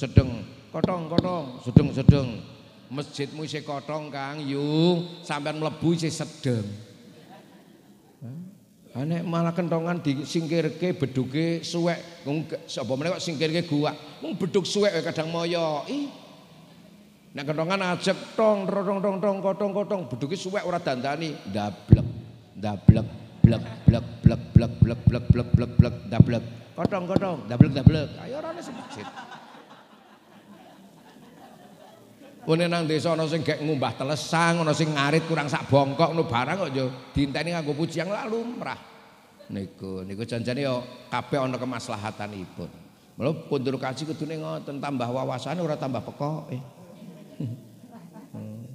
sedeng kotong kotong sedeng sedeng masjidmu isih kotong Kang yu sampean mlebu isih sedeng aneh ah, malah kentongan ke beduke suwek sapa meneh kok ke gua mung beduk suwek kadang moyo ih nek kentongan ajek tong tong tong tong kotong kotong beduke suwek ora dandani ndablek ndablek blek blek blek blek blek blek blek blek blek ndablek kotong kotong ndablek ndablek ayo ora ono masjid Kone nang desa ana sing gek ngumbah telesang, ana sing ngarit kurang sak bongkok ngono barang kok yo dinteni nganggo pujiang lalu merah Niku, niku janjane yo kabeh ana kemaslahatanipun. Mula pundur kaji kudune ngoten tambah wawasan ora tambah pekok. Hmm.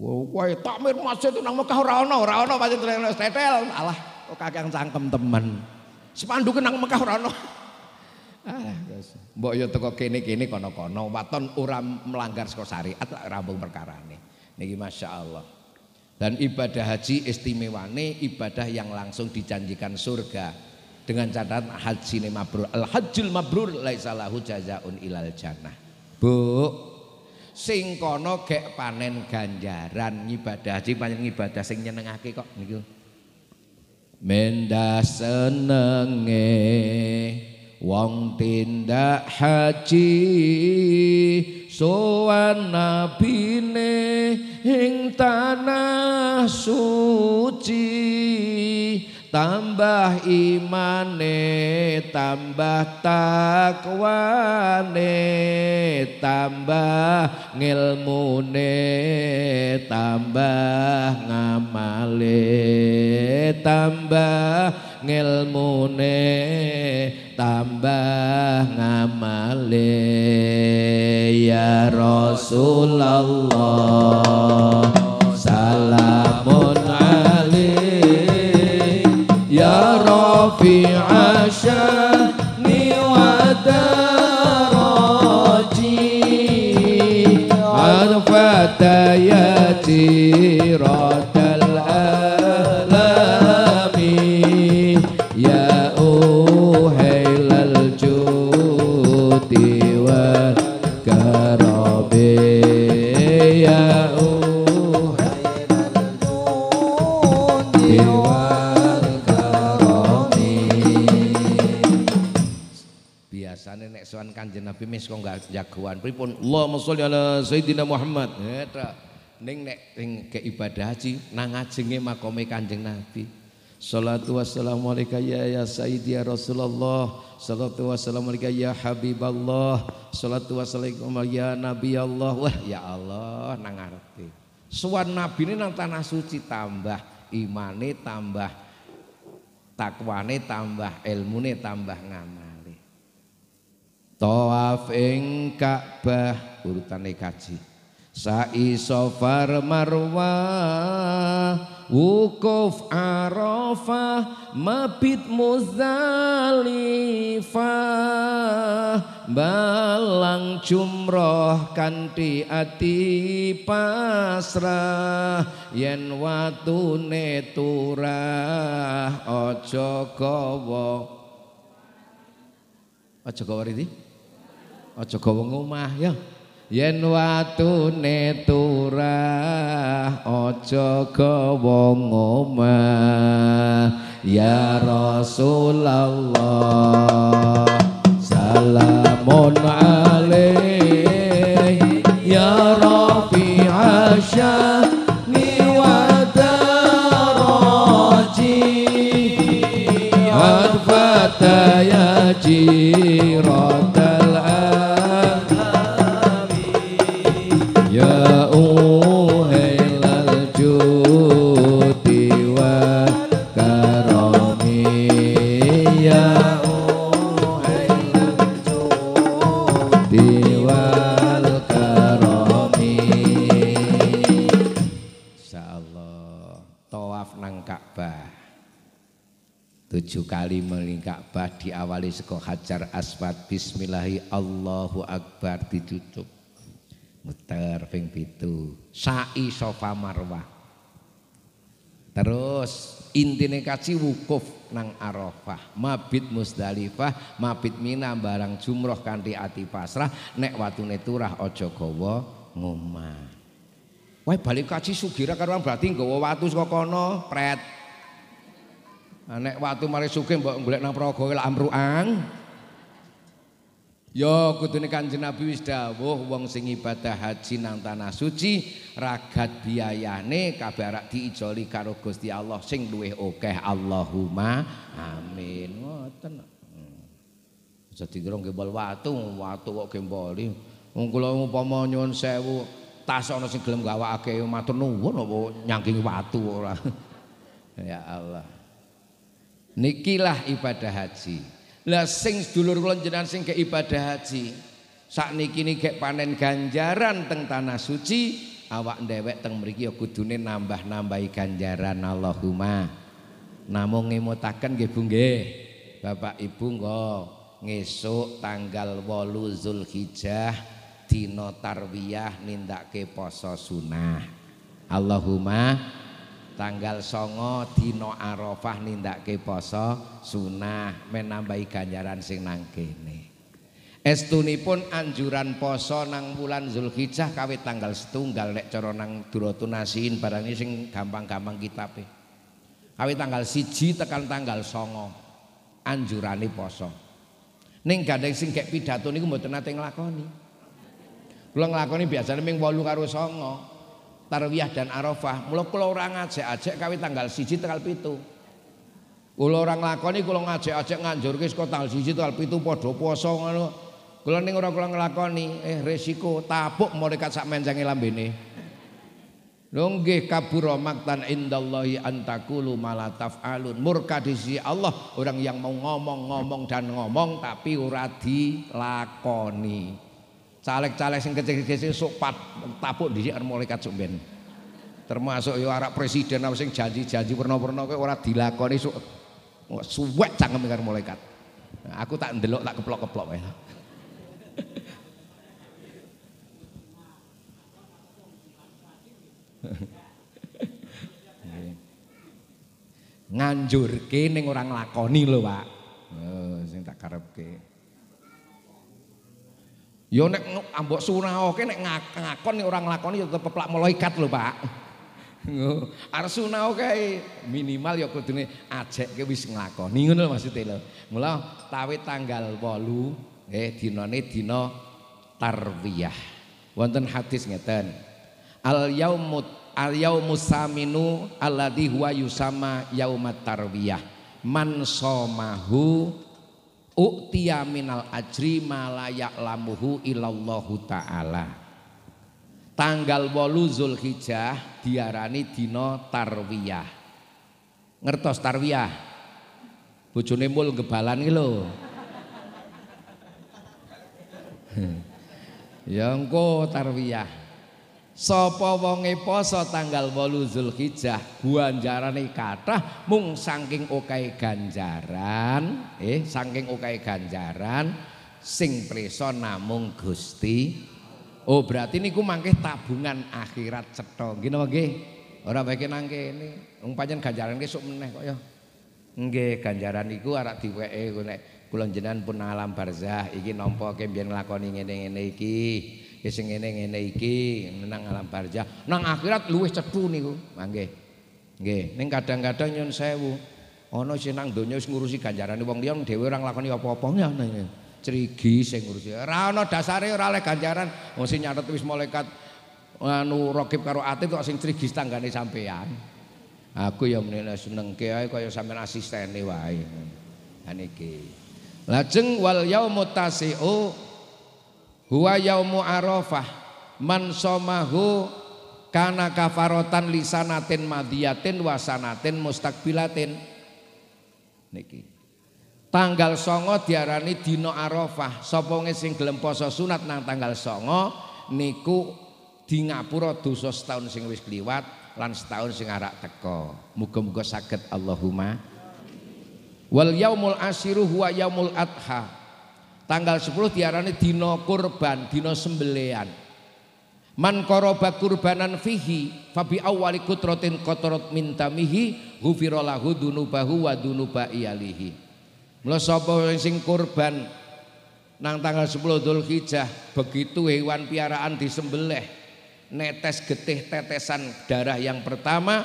Wo kuwi takmir masjid nang Mekah ora ono, ora ana masjid tetel, alah kok kakek cangkem temen. Sepandu nang Mekah ora ono Alah, mbok yo ya teko kene-kene kono-kono, waton ora melanggar saka syariat lak perkara ini. Niki Masya Allah. Dan ibadah haji istimewane ibadah yang langsung dijanjikan surga dengan catatan haji ini mabrur. Al hajjul mabrur laisa lahu jazaun ilal jannah. Bu, sing kono gek panen ganjaran ibadah haji panen ibadah sing nyenengake kok niku. Mendah senenge wong tindak haji sowan nabine ing tanah suci tambah imane tambah takwane tambah ngilmune tambah ngamale tambah ngilmune tambah ngamale ya Rasulullah Nenek nek Kanjeng Nabi mis kok enggak jagoan pripun Allahumma sholli ala sayyidina Muhammad eta ning nek ning ke ibadah haji nang ajenge makome Kanjeng Nabi Salatu wassalamu alayka ya ya sayyidi ya Rasulullah Salatu wassalamu alayka ya Habiballah Salatu wassalamu ya Nabi Allah Wah ya Allah nang arti Suan Nabi ini nang tanah suci tambah imane tambah takwane tambah ilmune tambah ngam. Tawaf ing Ka'bah urutane kaji. Sa'i Safar Marwah wukuf Arafah mabit Muzdalifah balang jumroh kanthi ati pasrah yen watune turah aja gawa aja gawa ini. aja gawe ngomah ya yen watune turah aja gawe ngomah ya rasulullah salamun alaihi ya rafi asyah bali maling Ka'bah diawali saka Hajar Aswad bismillahi Allahu Akbar ditutup muter ping pitu sa'i sofa marwah terus intine kaji wukuf nang Arafah mabit Musdalifah mabit Mina barang jumroh kanthi ati pasrah nek watune turah aja gawa ngomah wae balik kaji sugira karo berarti nggawa watu saka kono pret Ah, nek watu mari suke mbok golek nang praga lak amruang. Ya kudune Kanjeng Nabi wis dawuh wong sing ibadah haji nang tanah suci ragat biayane kabeh diijoli karo Gusti Allah sing luweh akeh Allahumma amin. Ngoten. Hmm. Bisa dikira gembol watu, watu kok gemboli. Wong kula umpama nyuwun sewu tas ana sing gelem gawakake matur nuwun apa nyangking watu ya Allah. Nikilah ibadah haji. Lah sing sedulur kula jenengan sing ke ibadah haji. Sakniki niki panen ganjaran teng tanah suci, awak ndewek teng mriki ya kudune nambah-nambahi ganjaran Allahumma. Namung ngemutaken nggih Bu nggih. Bapak Ibu nggo ngesuk tanggal 8 Zulhijjah dina tarwiyah ke poso sunah. Allahumma tanggal songo dino arafah nindakke poso sunah menambahi ganjaran sing nang kene estunipun anjuran poso nang wulan zulhijjah kawit tanggal setunggal nek cara nang duratunasiin barang sing gampang-gampang kitabe kawit tanggal siji tekan tanggal songo anjurane poso ning gandeng sing gek pidato niku mboten nate nglakoni kula nglakoni biasane ming 8 karo 9 Tarwiyah dan Arafah. Mula kula ora ngajak-ajak kawi tanggal siji tanggal pitu. Kula ora nglakoni kula ngajak-ajak nganjurke saka tanggal siji tanggal pitu padha puasa ngono. Kula ning ora kula nglakoni, eh resiko tabuk malaikat sak menjange lambene. Lho nggih kabura maktan indallahi antakulu malataf alun Murka di sisi Allah orang yang mau ngomong-ngomong dan ngomong tapi ora dilakoni. caleg-caleg sing kecil-kecil sok pat tapuk di sini malaikat sumben termasuk yo arah presiden apa sing janji-janji pernah-pernah kayak orang dilakoni suwek suwet canggung dengan malaikat aku tak ndelok tak keplok-keplok ya nganjurke ning ora nglakoni lho Pak. Oh, sing tak karepke. Okay. Ya nek ambok ah, sunaoke nek ngakon nih orang lakon itu ya tetep peplak malaikat lho, Pak. Arep oke minimal ya acek ke wis nglakoni ngono lho maksude lho. tawe tanggal bolu, eh nih dino tarwiyah. Wonten hadis ngeten. Al yaumut al yaumus saminu alladhi huwa yusama yaumat tarwiyah. Man somahu Uktiya minal ajri malayak lamuhu ilallahu ta'ala Tanggal wolu Zulhijjah diarani dino tarwiyah Ngertos tarwiyah Bojone mul gebalan iki lho Ya engko tarwiyah Sapa wonge poso tanggal 8 Zulhijah, guanjarane kathah mung saking okai ganjaran, eh saking okai ganjaran sing preso namung Gusti. Oh, berarti niku mangke tabungan akhirat cetha. Ngene nggih. Ora bae nang kene. Wong panjen ganjaran ki sok meneh kok ya. Nggih, ganjaran iku arek diweke nek kula jenengan pun alam barzah iki nampa ke mbiyen nglakoni ngene-ngene iki. ya sing ngene-ngene iki nang alam parja. Nang akhirat luwih cethu niku. mangge, ah, Nggih, ning kadang-kadang nyun sewu. Ana sing nang donya wis ngurusi ganjarane wong liya dhewe ora nglakoni apa-apa ngene. Nah, nah, nah. Crigi sing ngurusi. Ora ana dasare ora oleh ganjaran. Wong sing nyatet wis malaikat anu rokib karo ati kok sing crigi tanggane sampean. Aku ya menene seneng ae kaya sampean asistene wae. Lan iki. Lajeng wal yaumutasiu Huwa yaumu arafah man somahu kana kafarotan lisanatin madiyatin wasanatin mustakbilatin. Niki. Tanggal songo diarani dino arafah. Soponge sing gelem poso sunat nang tanggal songo niku di ngapura dosa setahun sing wis kliwat lan setahun sing arak teko. Muga-muga saged Allahumma. Wal yaumul asiru huwa yaumul adha Tanggal 10 diarani dino kurban, dino sembelian. Man koroba kurbanan fihi fabi awali kutrotin kotorot mintamihi hufirolahu dunubahu wa dunuba iyalihi. Mula sing kurban nang tanggal 10 hijah begitu hewan piaraan disembelih netes getih tetesan darah yang pertama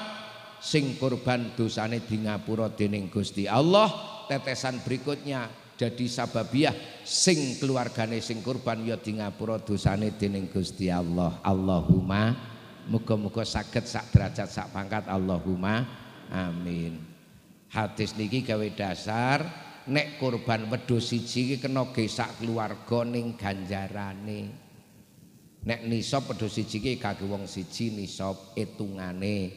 sing kurban dosane di ngapura dening Gusti Allah tetesan berikutnya dadi sababiah sing keluargane sing kurban ya di ngapura dosane dening Gusti Allah. Allahumma muga-muga saged sak derajat sak pangkat Allahumma amin. Hadis niki gawe dasar nek kurban wedhus siji iki kena gesak keluarga ning ganjarane. Nek nisab wedhus siji iki kake wong siji nisab etungane. Eh,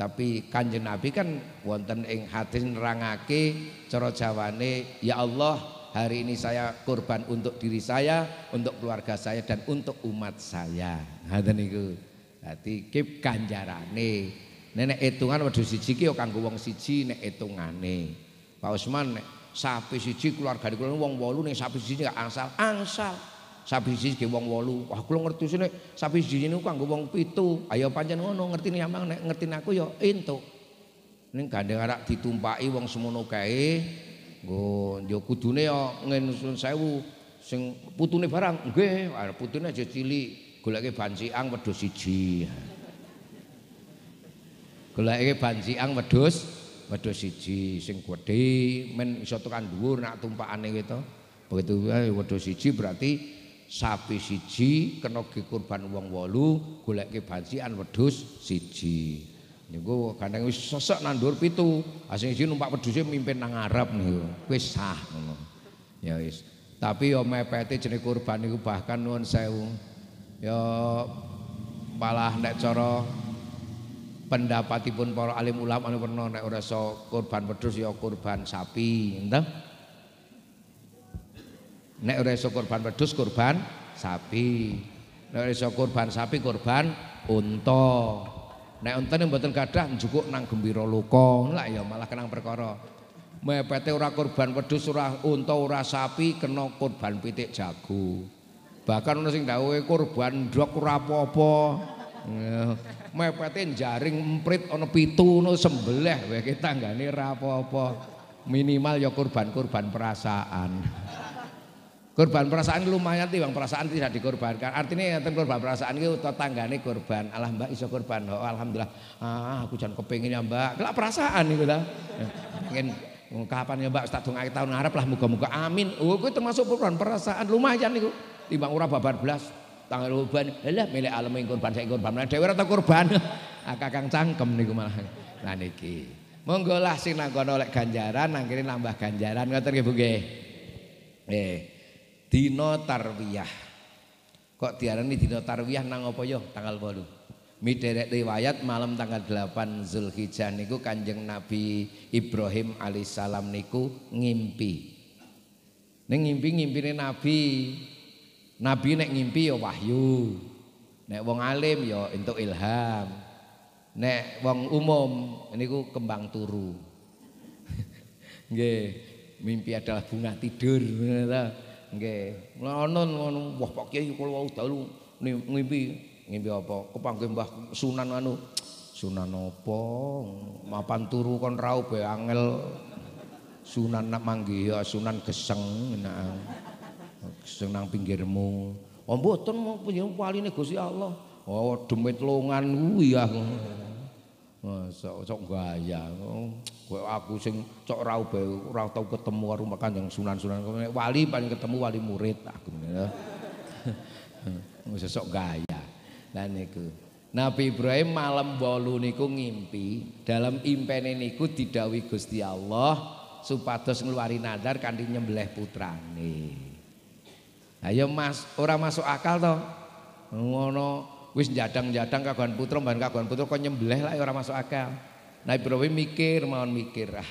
Tapi Kanjeng Nabi kan wonten ing hadis nerangake cara Jawane, ya Allah, hari ini saya korban untuk diri saya, untuk keluarga saya dan untuk umat saya. Ngoten niku. Dadi kip ganjarane. nenek hitungan wedhus siji ki ya kanggo wong siji nek hitungane. Pak Usman nek sapi siji keluarga kulo wong wolu ning sapi siji gak angsal, angsal. sapi siji ke wong wolu wah kula ngerti sini sapi siji niku kanggo wong pitu ayo pancen ngono ngerti ni amang nek ngerti aku yo entuk ning gandeng arak ditumpaki wong semono kae nggo yo kudune yo ngen sewu sing putune barang nggih arep putune aja cilik goleke bancikang wedhus siji goleke bancikang wedhus wedhus siji sing gedhe men iso tekan dhuwur nak tumpakane kito begitu wedhus siji berarti sapi siji kena kurban wong wolu goleke bancian wedhus siji niku kadang wis sesek nandur pitu asing siji numpak wedhuse mimpin nang Arab niku wis sah ngono ya wis tapi yo mepete jenis kurban niku bahkan nuwun sewu yo malah nek cara pendapatipun para alim ulama ana werna nek ora kurban wedhus ya kurban sapi entah Nek ora iso kurban wedhus kurban sapi. Nek ora iso kurban sapi kurban unta. Nek untane mboten gadah cukup nang gembira luka, lah ya malah kenang perkara. Mepete ora kurban wedhus ora unta ora sapi kena kurban pitik jago. Bahkan ono sing dawuhe kurban ndok ora apa Mepete jaring emprit ana pitu ngono sembleh, wae tanggane ora apa Minimal ya kurban-kurban perasaan. Korban perasaan lumayan tiba perasaan tidak dikorbankan. Artinya yang korban perasaan itu tetangga nih korban. Alah mbak iso korban. Oh, alhamdulillah. Ah, aku jangan kepengen ya mbak. Kelak perasaan itu lah. Ya, pengen oh, kapan ya mbak tunggu akhir tahun harap lah muka-muka. amin. Oh, itu termasuk korban perasaan lumayan itu. Timbang ura babar belas. Tanggal korban. Lah milik alam yang korban saya korban. Nah, dewa atau korban. Kakang cangkem gue malah. Nah niki. Monggo lah sing nang oleh ganjaran, nang nambah ganjaran nggak terkebuge. Eh. Dino tarwiyah. Kok diarani Dino tarwiyah nang apa yo? Ya, tanggal 8. Miderek riwayat malam tanggal 8 Zulhijjah niku Kanjeng Nabi Ibrahim alaihissalam niku ngimpi. Ning ngimpi-ngimpine Nabi. Nabi nek ngimpi ya wahyu. Nek wong alim ya entuk ilham. Nek wong umum niku kembang turu. Nggih, mimpi adalah bunga tidur. Nggih, mulai ana ngono, wah Pak Kiai kula wau dalu ngimpi, ngimpi apa? Kepanggil Mbah Sunan anu. Sunan apa? Mapan turu kon rau angel. Sunan nang manggi ya Sunan Geseng nak. Geseng nang pinggirmu. Oh mboten mau punya waline Gusti Allah. Oh demit longan kuwi ya. Masa cok gaya oh, kok aku sing cok ra ubah ora tau ketemu karo Kanjeng Sunan-sunan wali paling ketemu wali murid ah, aku ngono. Wis sok gaya. Lah niku. Nabi Ibrahim malam bolu niku ngimpi, dalam impene niku didhawuhi Gusti Allah supados ngeluari nadar kanthi nyembelih putrane. Ayo Mas, ora masuk akal to? Ngono. wis jadang-jadang kaguan putra ban kaguan putro kok nyembelih lah ya orang masuk akal Nah Ibrahim mikir mawon mikir ah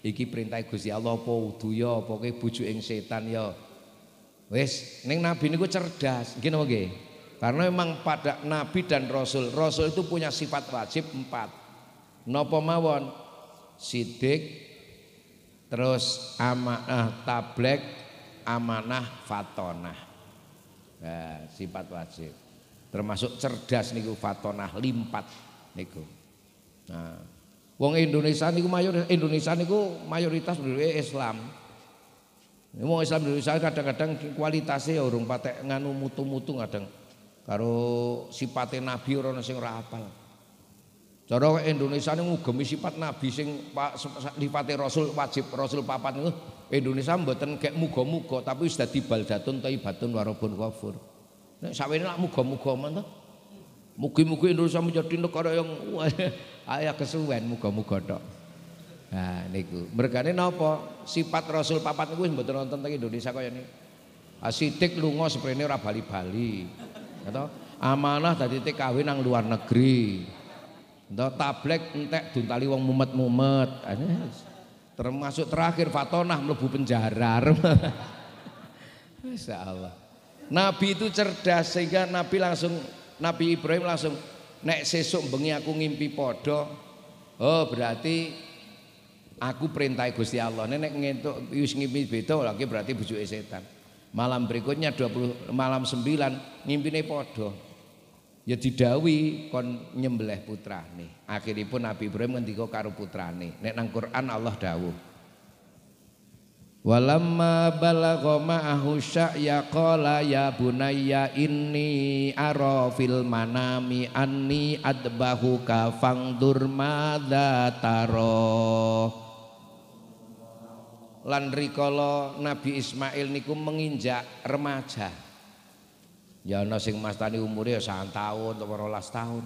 iki perintah Gusti Allah apa duyo ya apa ke bujuking setan ya wis ning nabi niku cerdas nggih napa nggih karena memang pada nabi dan rasul rasul itu punya sifat wajib empat napa mawon sidik terus amanah tablek amanah fatonah nah, sifat wajib termasuk cerdas niku fatonah limpat niku nah wong Indonesia niku mayor Indonesia niku mayoritas penduduk Islam wong Islam Indonesia kadang-kadang kualitasnya ya urung patek nganu mutu-mutu kadang karo sipate nabi ora sing ora apal cara Indonesia niku ngugemi sifat nabi sing sifate rasul wajib rasul papat niku Indonesia mboten kek muga-muga tapi wis dadi baldatun thayyibatun warabun ghafur Nek sawene lak muga-muga menten. Mugi-mugi Indonesia menjadi negara yang ayah kesuwen muga-muga tok. Nah niku. Mergane napa? Sifat Rasul papat niku wis mboten wonten teng Indonesia kaya niku. Asidik ah, lunga sprene ora bali-bali. Ngerti? Amanah dadi TKW nang luar negeri. Gitu. Tablek entek duntali wong mumet-mumet. Ah, Termasuk terakhir Fatonah mlebu penjara. Masyaallah. Nabi itu cerdas sehingga Nabi langsung Nabi Ibrahim langsung nek sesuk bengi aku ngimpi podo oh berarti aku perintah Gusti Allah nenek ngentuk wis ngimpi beda lagi berarti bujuke setan malam berikutnya 20 malam 9 ngimpine podo ya didawi kon nyembelih putrane akhiripun Nabi Ibrahim ngendika putra nih nek nang Quran Allah dawuh Walamma balagha ma'ahu sya'ya qala ya bunayya inni ara fil manami anni adbahuka fangdur madza taro Lan rikala Nabi Ismail niku menginjak remaja Ya ana sing mastani umure ya 1 tahun atau 12 tahun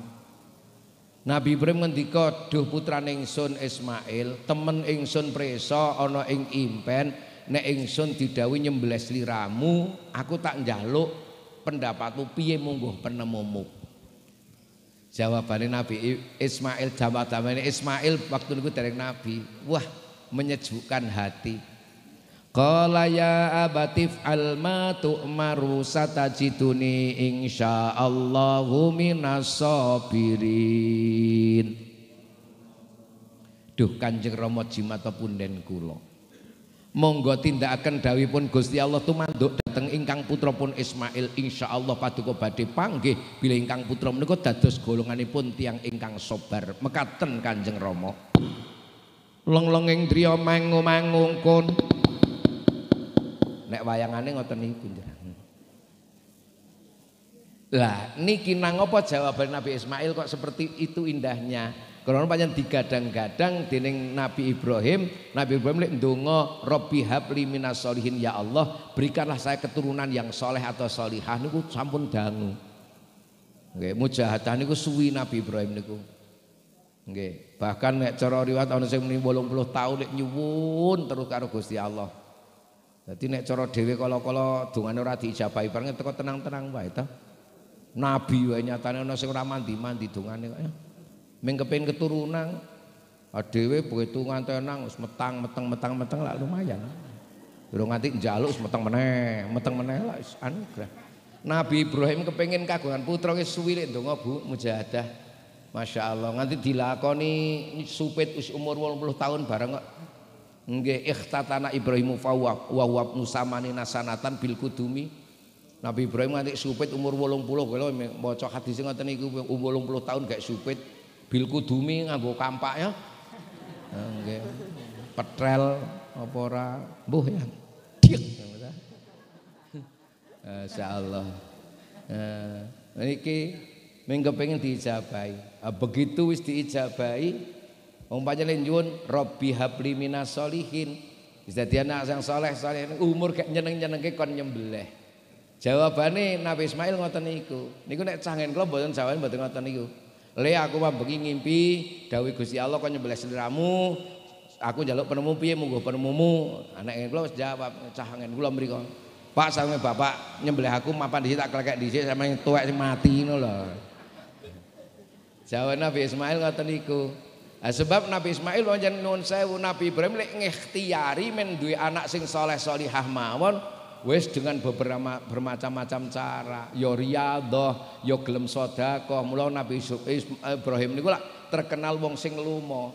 Nabi Ibrahim ngendika, "Duh putrane ingsun Ismail, temen ingsun Preso ana ing impen, nek ingsun didhawuhi nyembelih liramu aku tak njaluk pendapatmu piye mungguh penemumu." Jawabane Nabi Ismail jawabane Ismail waktu niku dereng Nabi, "Wah, menyejukkan hati." Qala ya abatif alma tu'maru satajiduni insyaallahu minas sabirin. Duh Kanjeng Rama jimata punden kula. Monggo Dawi pun Gusti Allah tumanduk dateng ingkang putra pun Ismail insyaallah paduka badhe panggih bila ingkang putra menika dados golonganipun tiang ingkang sobar mekaten Kanjeng Rama. Long-longing driya mangu-mangungkun Nek wayangane ngoten niku njenengan. Lah niki nang apa jawaban Nabi Ismail kok seperti itu indahnya? Karena panjang digadang-gadang dening Nabi Ibrahim, Nabi Ibrahim lek ndonga Rabbi habli minas solihin ya Allah, berikanlah saya keturunan yang soleh atau solihah niku sampun dangu. Nggih, mujahadah niku suwi Nabi Ibrahim niku. Nggih, bahkan nek cara riwayat ana sing muni 80 tahun lek nyuwun terus karo Gusti Allah. Jadi nek cara dhewe kala-kala dungane ora diijabahi bareng teko tenang-tenang wae ta. Nabi wae nyatane ana sing ora mandi-mandi dungane kok. Ya. Ming keturunan ah, dhewe betungan tenang wis metang meteng metang meteng lah lumayan. Durung nganti njaluk wis meteng meneh, meteng meneh lah wis anugrah. Nabi Ibrahim kepengin kagungan putra wis suwi lek Bu mujahadah. Masya Allah nanti dilakoni supit us umur 80 tahun bareng kok nggih ikhtatana Ibrahim fawwa wa wa nusamani nasanatan bil kudumi Nabi Ibrahim nanti supit umur 80 kalau maca hadis ngoten niku umur 80 tahun gak supit bil kudumi nganggo kampak ya nggih petrel apa ora mbuh ya dik insyaallah eh niki mengko pengen diijabahi begitu wis diijabahi umpamanya linjun robi habli minas solihin jadi anak yang soleh soleh umur kayak nyeneng nyeneng kayak kon nyembelih jawabannya Nabi Ismail ngoten niku niku nek cangen kalau boten jawaban boten ngoten niku le aku begini ngimpi dawi gusti Allah kon nyembelih seliramu aku jaluk penemu piye mungguh penemumu anak kula jawab cangen beri kon Pak sama bapak nyembelih aku mapan di sini tak kelekek di sini sama yang tua yang mati nolah jawab Nabi Ismail ngoten niku. Nah, sebab Nabi Ismail wajan nun sewu Nabi Ibrahim lek ngikhtiari men duwe anak sing soleh solihah mawon wis dengan beberapa bermacam-macam cara ya riyadhah ya gelem sedekah mula Nabi Ibrahim niku lak terkenal wong sing lumo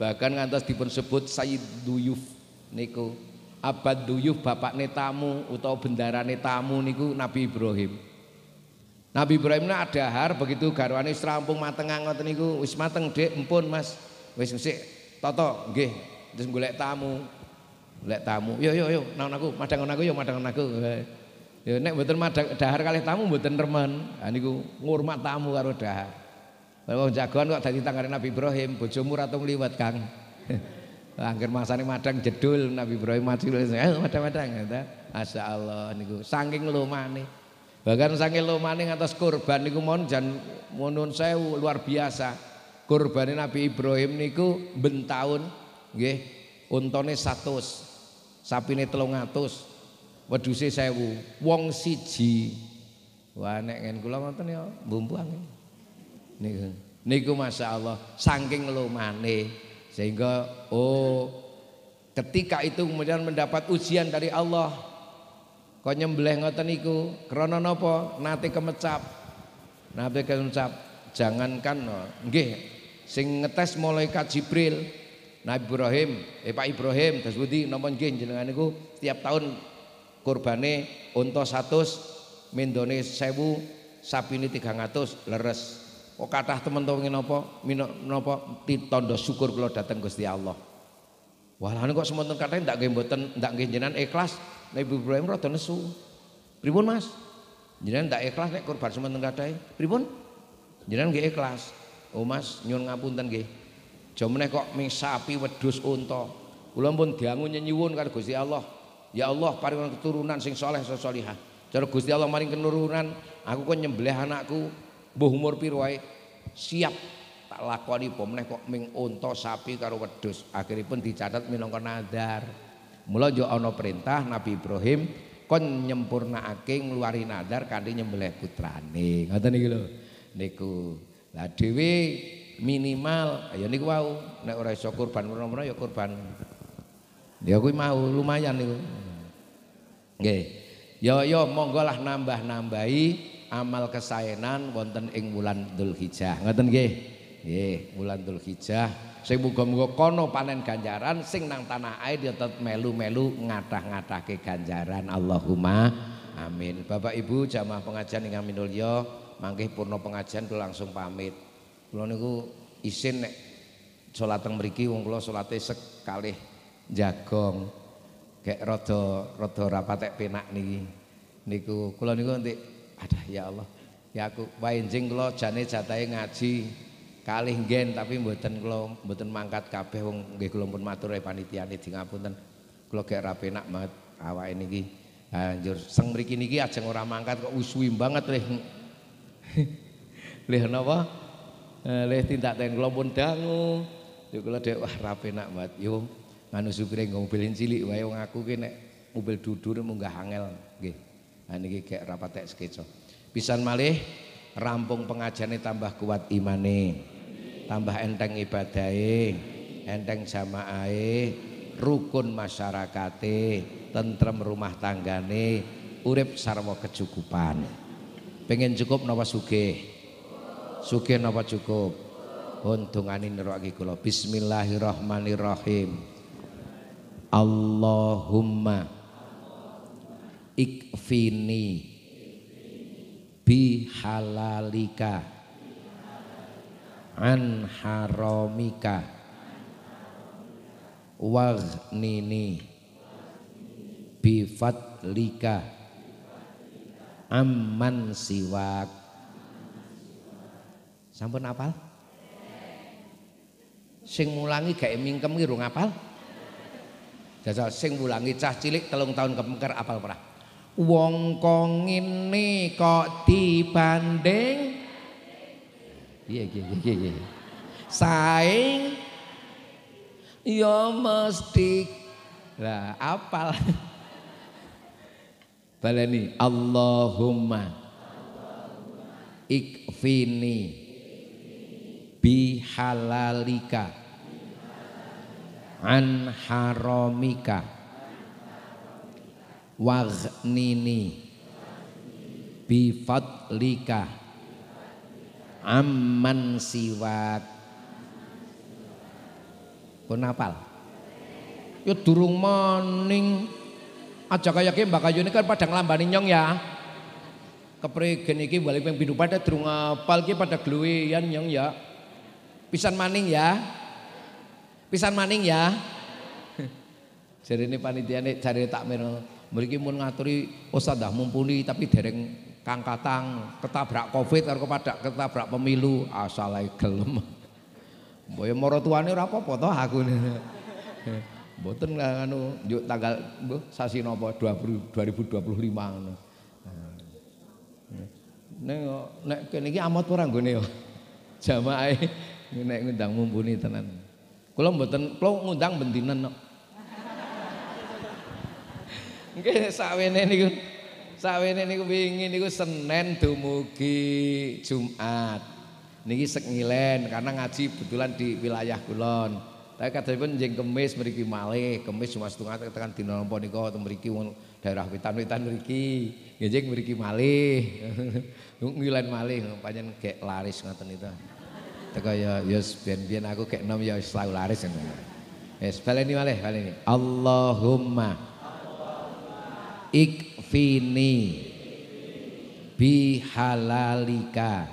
bahkan ngantos sebut Sayyid Duyuf niku abad Duyuf bapakne tamu utawa bendarane tamu niku Nabi Ibrahim Nabi Ibrahim na ada har begitu garwane wis rampung mateng ngoten niku wis mateng dek empun Mas wis sik toto nggih terus golek tamu golek tamu yo yo yo naon aku madang aku yo madang aku yo nek mboten madang dahar kalih tamu mboten remen ha niku ngurmat tamu karo dahar wong jagoan kok dadi tanggane Nabi Ibrahim bojomu ra tong liwat Kang Angger masane madang jedul Nabi Ibrahim maju madang madang ya ta masyaallah niku saking lumane Bahkan lo lumane atas kurban niku mohon jan mohon sewu luar biasa. kurbanin Nabi Ibrahim niku ben untone satu sapi 100, sapine 300, wedusi sewu, wong siji. Wah nek ngen kula ngoten ya angin, Niku niku masyaallah saking maneh sehingga oh ketika itu kemudian mendapat ujian dari Allah Kok nyembelih ngoten niku krana napa? Nate kemecap. Nate kemecap. Jangankan nggih sing ngetes malaikat Jibril Nabi Ibrahim, eh Pak Ibrahim terus budi napa nggih jenengan niku tiap tahun kurbane unta 100, mendone 1000, sapine 300 leres. Kok kathah temen-temen napa? Napa tanda syukur kula dateng Gusti Allah. Walane kok semonten kathah ndak nggih mboten ndak nggih jenengan ikhlas Nabi Ibrahim rada nesu. Pripun Mas? Jenengan tak ikhlas nek korban semanten kathah. Pripun? Jenengan nggih ikhlas. Oh Mas, nyuwun ngapunten nggih. Aja meneh kok ming sapi wedhus unta. Kula pun diangu nyuwun karo Gusti Allah. Ya Allah, paringan keturunan sing saleh salihah. Cara Gusti Allah maring keturunan, aku kok nyembelih anakku mbuh umur piro wae siap tak lakoni apa meneh kok ming unta sapi karo wedhus akhiripun dicatat minangka nadar Mula Jo ana perintah Nabi Ibrahim kon nyempurnakake ngluwari nadar kanthi nyembelih putrane. Ngoten nih lho. Niku. Lah dhewe minimal ya niku wau nek ora iso kurban menawa ya kurban. Ya kuwi mau lumayan niku. Nggih. Ya ya monggo lah nambah-nambahi amal kesaenan wonten ing wulan Dzulhijjah. Ngoten nggih. Nggih, wulan Dzulhijjah sing muga-muga kono panen ganjaran sing nang tanah air dia tetap melu-melu ngatah ke ganjaran Allahumma amin Bapak Ibu jamaah pengajian ingkang minulya mangke purna pengajian kula langsung pamit Kalau niku isin nek salat teng wong kula sholatnya sekali jagong kayak rada rada ora patek penak nih, niku kalau niku nanti adah ya Allah ya aku wae enjing kula jane ngaji kalih gen tapi mboten kula mboten mangkat kabeh wong nggih kula pun matur panitiane dingapunten. Kula gek ra penak banget awake niki. Anjur seng mriki niki ajeng ora mangkat kok usui banget leh. leh napa? Leh tindak teng kula pun dangu. Yo kula dek wah ra penak banget. Yo nganu supire mobil cilik wae wong aku ki nek mobil dudur munggah angel nggih. Ha niki gek rapatek sekeca. Pisan malih rampung pengajane tambah kuat imane tambah enteng ibadah, enteng sama jamaahe rukun masyarakate tentrem rumah tanggane urip sarwa kecukupan pengen cukup napa sugih sugih napa cukup untungane nerokake kula bismillahirrahmanirrahim Allahumma ikfini bihalalika an haramika waghnini bifatlika amman siwak sampun apal sing mulangi gak mingkem ki rung apal jajal sing mulangi cah cilik telung tahun kemengker apal ora wong kok ngene kok dibanding saya iya, iya, iya, iya. Saing ya mesti lah apal. Baleni Allahumma ikfini bihalalika an wagnini waghnini bifadlika amman siwak pun apal ya durung maning aja kaya ki Mbak Kayu ini kan padang nglambani nyong ya keprigen iki balik ping pindho pada durung apal ki pada gluwean nyong ya pisan maning ya pisan maning ya ini panitia ini cari takmir mriki mun ngaturi oh, dah mumpuni tapi dereng Kang Katang ketabrak Covid atau kepada ketabrak pemilu, asalai gelem. Boyo moro tuane ora apa-apa to aku. Mboten anu yuk tanggal mbuh sasi napa 2025 ngono. Nah, neng nek kene iki amat ora nggone yo. Jamaahe nek ngundang mumpuni tenan. Kula mboten kula ngundang bendinen kok. Nggih sakwene niku. Sakwene niku wingi niku Senin dumugi Jumat. Niki sekilen karena ngaji kebetulan di wilayah kulon. Tapi pun, jeng kemis mriki malih, kemis cuma setengah tekan dina napa nika teng mriki daerah Witan-Witan mriki. Nggih mriki malih. Ngilen malih panjen gek laris ngoten itu. Teko ya yes ya ben-ben aku gek nom ya wis laris ngoten. Wis baleni malih baleni. Allahumma Ik fini bihalalika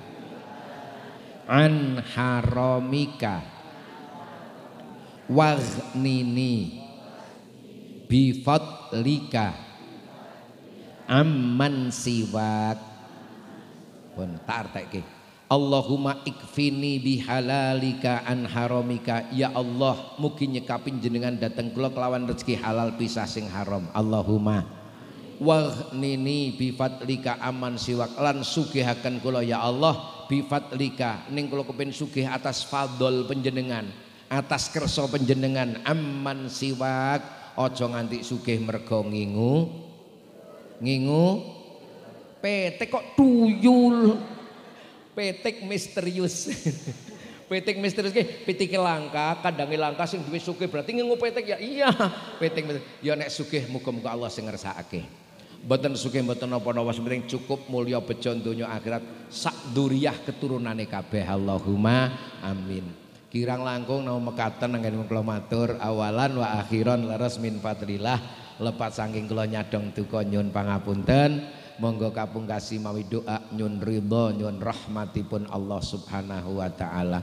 anharomika haramika waghnini bifadlika amman siwak pun tak Allahumma ikfini bihalalika anharomika ya Allah mungkin nyekapin jenengan dateng kelok kelawan rezeki halal pisah sing haram Allahumma Wah nini warnini bifatlika aman siwak lan sugihaken kula ya Allah bifatlika neng kula kepen sugih atas fadol penjenengan atas kerso penjenengan aman siwak ojo nganti sugih mergo ngingu ngingu petek kok tuyul petek misterius petek misterius ke petik langka kadang langka sing duwe sugih berarti ngingu petek ya iya petek ya nek sugih muga-muga Allah sing ngersakake Mboten sugih mboten napa-napa penting cukup mulya bejo donya akhirat sak duriah keturunane kabeh Allahumma amin. Kirang langkung nama mekaten anggen kula matur awalan wa akhiron leres min fadlillah lepat saking kula nyadong duka nyun pangapunten monggo kapungkasi mawi doa nyun ridho nyun rahmatipun Allah Subhanahu wa taala.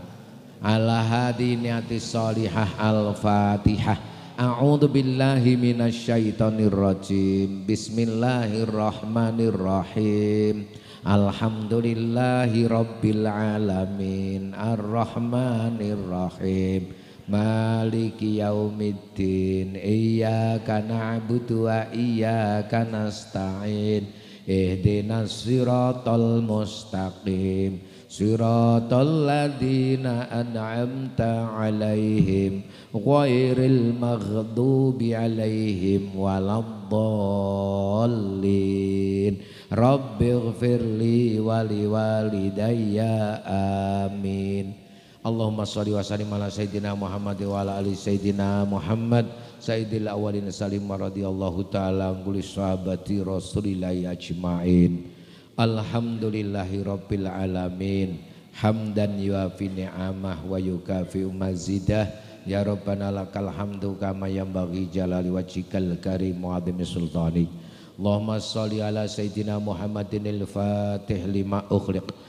Ala hadi niati solihah al-Fatihah. A'udzu billahi minasyaitonir rajim. Bismillahirrahmanirrahim. Alhamdulillahi rabbil alamin. Arrahmanirrahim. Maliki yaumiddin. Iyyaka na'budu wa iyyaka nasta'in. Ihdinas siratal mustaqim. Siratal ladzina an'amta 'alaihim ghairil maghdubi 'alaihim waladdallin Rabbighfirli wali walidayya amin Allahumma sholli wa sallim ala sayyidina Muhammad wa ala ali sayyidina Muhammad sayyidil awwalin salim radhiyallahu ta'ala kulli sahabati rasulillahi ajmain Alhamdulillahirrabbilalamin Hamdan yuafi ni'amah wa yukafi umazidah Ya Rabbana lakal hamdu kama yang bagi jalali wajikal karim wa'adhim sultani Allahumma salli ala Sayyidina Muhammadin al-Fatih lima ukhliq